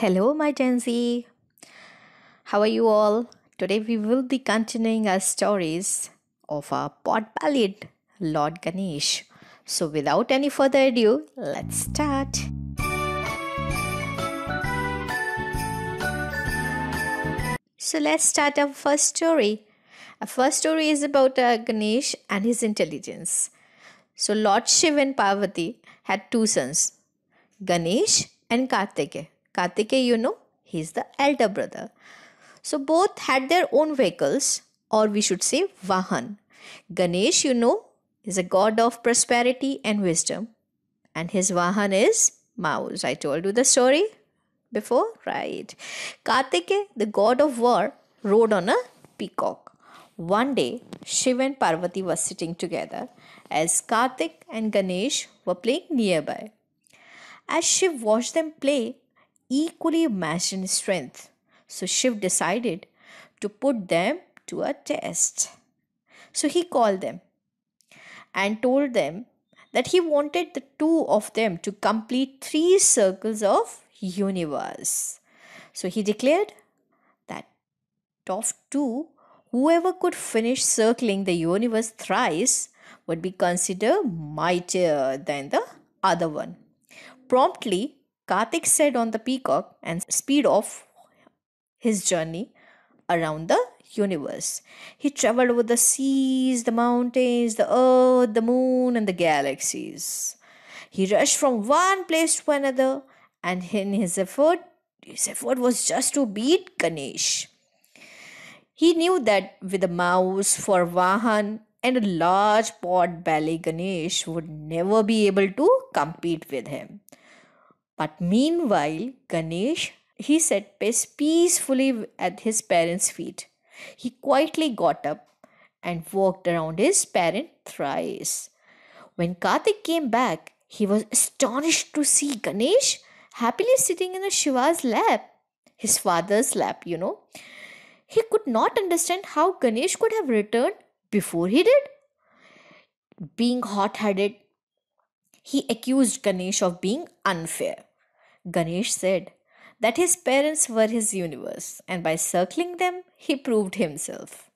Hello, my Gen Z. How are you all? Today we will be continuing our stories of our pot ballad, Lord Ganesh. So, without any further ado, let's start. So, let's start our first story. Our first story is about uh, Ganesh and his intelligence. So, Lord Shiv and Parvati had two sons, Ganesh and Kartikeya. Kartikeya, you know, he's the elder brother. So both had their own vehicles, or we should say Vahan. Ganesh, you know, is a god of prosperity and wisdom. And his Vahan is mouse. I told you the story before, right? Kartikeya, the god of war, rode on a peacock. One day, Shiv and Parvati were sitting together as Kartik and Ganesh were playing nearby. As Shiv watched them play, equally matched in strength. So Shiv decided to put them to a test. So he called them and told them that he wanted the two of them to complete three circles of universe. So he declared that of two, whoever could finish circling the universe thrice would be considered mightier than the other one. Promptly, Karthik said on the peacock and speed off his journey around the universe. He traveled over the seas, the mountains, the earth, the moon, and the galaxies. He rushed from one place to another, and in his effort, his effort was just to beat Ganesh. He knew that with a mouse for Vahan and a large pot belly, Ganesh would never be able to compete with him. But meanwhile, Ganesh, he sat peacefully at his parents' feet. He quietly got up and walked around his parent thrice. When Kartik came back, he was astonished to see Ganesh happily sitting in the Shiva's lap, his father's lap, you know. He could not understand how Ganesh could have returned before he did. Being hot headed, he accused Ganesh of being unfair. Ganesh said that his parents were his universe, and by circling them, he proved himself.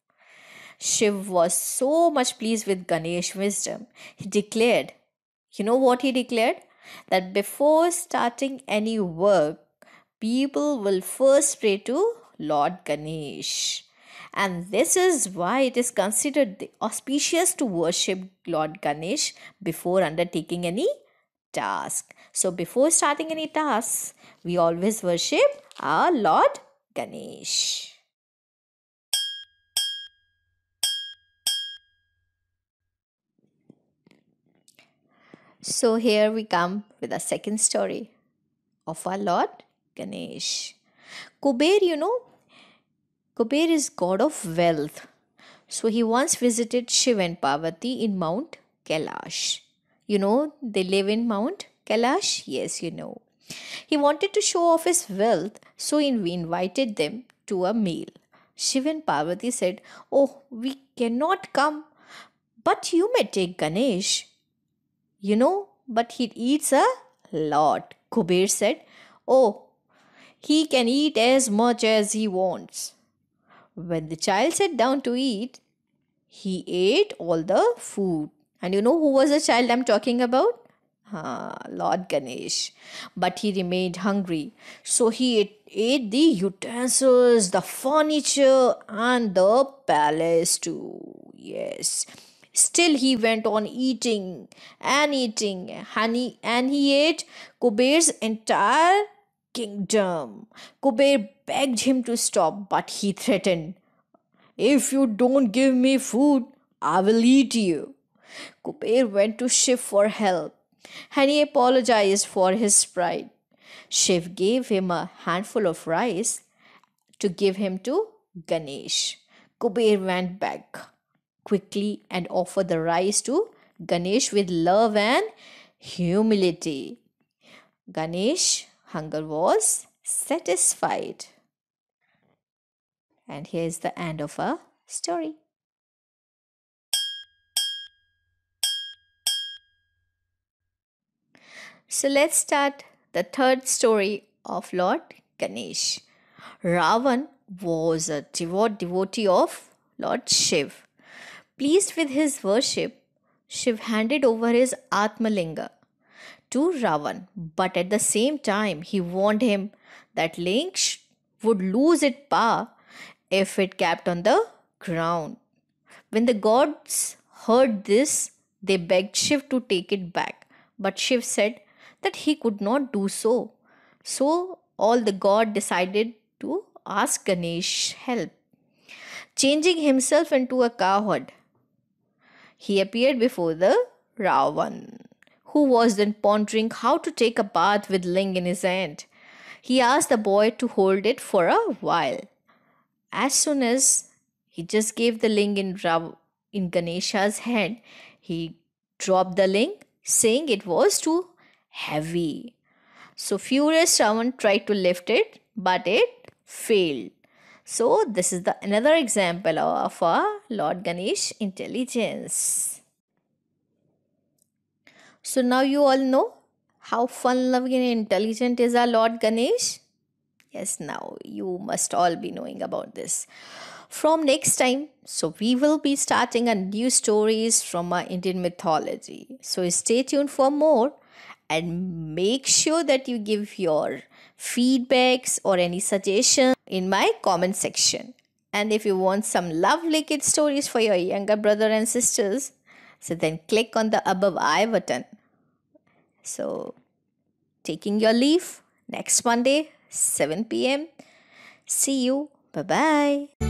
Shiv was so much pleased with Ganesh's wisdom, he declared, You know what he declared? That before starting any work, people will first pray to Lord Ganesh. And this is why it is considered auspicious to worship Lord Ganesh before undertaking any task. So before starting any tasks, we always worship our Lord Ganesh. So here we come with a second story of our Lord Ganesh. Kuber, you know, Kuber is god of wealth. So he once visited Shiva and Parvati in Mount Kailash. You know, they live in Mount Kailash. Yes, you know. He wanted to show off his wealth, so we invited them to a meal. Shiv and Parvati said, Oh, we cannot come, but you may take Ganesh. You know, but he eats a lot. Kubir said, Oh, he can eat as much as he wants. When the child sat down to eat, he ate all the food. And you know who was the child I'm talking about? Ah, Lord Ganesh. But he remained hungry. So he ate, ate the utensils, the furniture, and the palace too. Yes. Still, he went on eating and eating, and he, and he ate Kuber's entire kingdom. Kuber begged him to stop, but he threatened, If you don't give me food, I will eat you. Kuber went to Shiv for help and he apologized for his pride. Shiv gave him a handful of rice to give him to Ganesh. Kuber went back quickly and offered the rice to Ganesh with love and humility. Ganesh hunger was satisfied. And here is the end of our story. So let's start the third story of Lord Ganesh. Ravan was a devout devotee of Lord Shiv. Pleased with his worship, Shiv handed over his Atmalinga to Ravan, but at the same time, he warned him that Ling would lose its power if it kept on the ground. When the gods heard this, they begged Shiv to take it back, but Shiv said, that he could not do so. So all the god decided to ask Ganesh help. Changing himself into a cowherd, he appeared before the Ravan, who was then pondering how to take a bath with Ling in his hand. He asked the boy to hold it for a while. As soon as he just gave the ling in, Rav- in Ganesha's hand, he dropped the ling, saying it was to heavy. So furious Ravan tried to lift it, but it failed. So this is the another example of a Lord Ganesh intelligence. So now you all know how fun loving and intelligent is our Lord Ganesh. Yes, now you must all be knowing about this. From next time, so we will be starting a new stories from our Indian mythology. So stay tuned for more and make sure that you give your feedbacks or any suggestions in my comment section. And if you want some lovely kid stories for your younger brother and sisters, so then click on the above I button. So, taking your leave next Monday, 7 pm. See you. Bye bye.